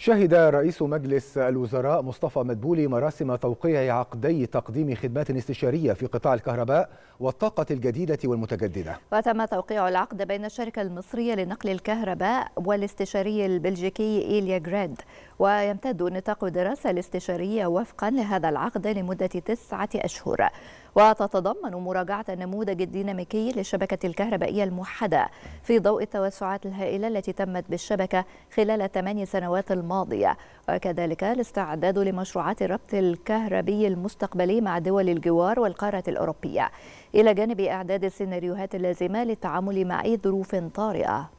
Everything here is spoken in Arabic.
شهد رئيس مجلس الوزراء مصطفى مدبولي مراسم توقيع عقدي تقديم خدمات استشارية في قطاع الكهرباء والطاقة الجديدة والمتجددة وتم توقيع العقد بين الشركة المصرية لنقل الكهرباء والاستشاري البلجيكي إيليا جراند ويمتد نطاق الدراسة الاستشارية وفقا لهذا العقد لمدة تسعة أشهر وتتضمن مراجعة النموذج الديناميكي للشبكة الكهربائية الموحدة في ضوء التوسعات الهائلة التي تمت بالشبكة خلال الثماني سنوات الماضية وكذلك الاستعداد لمشروعات الربط الكهربي المستقبلي مع دول الجوار والقارة الأوروبية إلى جانب إعداد السيناريوهات اللازمة للتعامل مع أي ظروف طارئة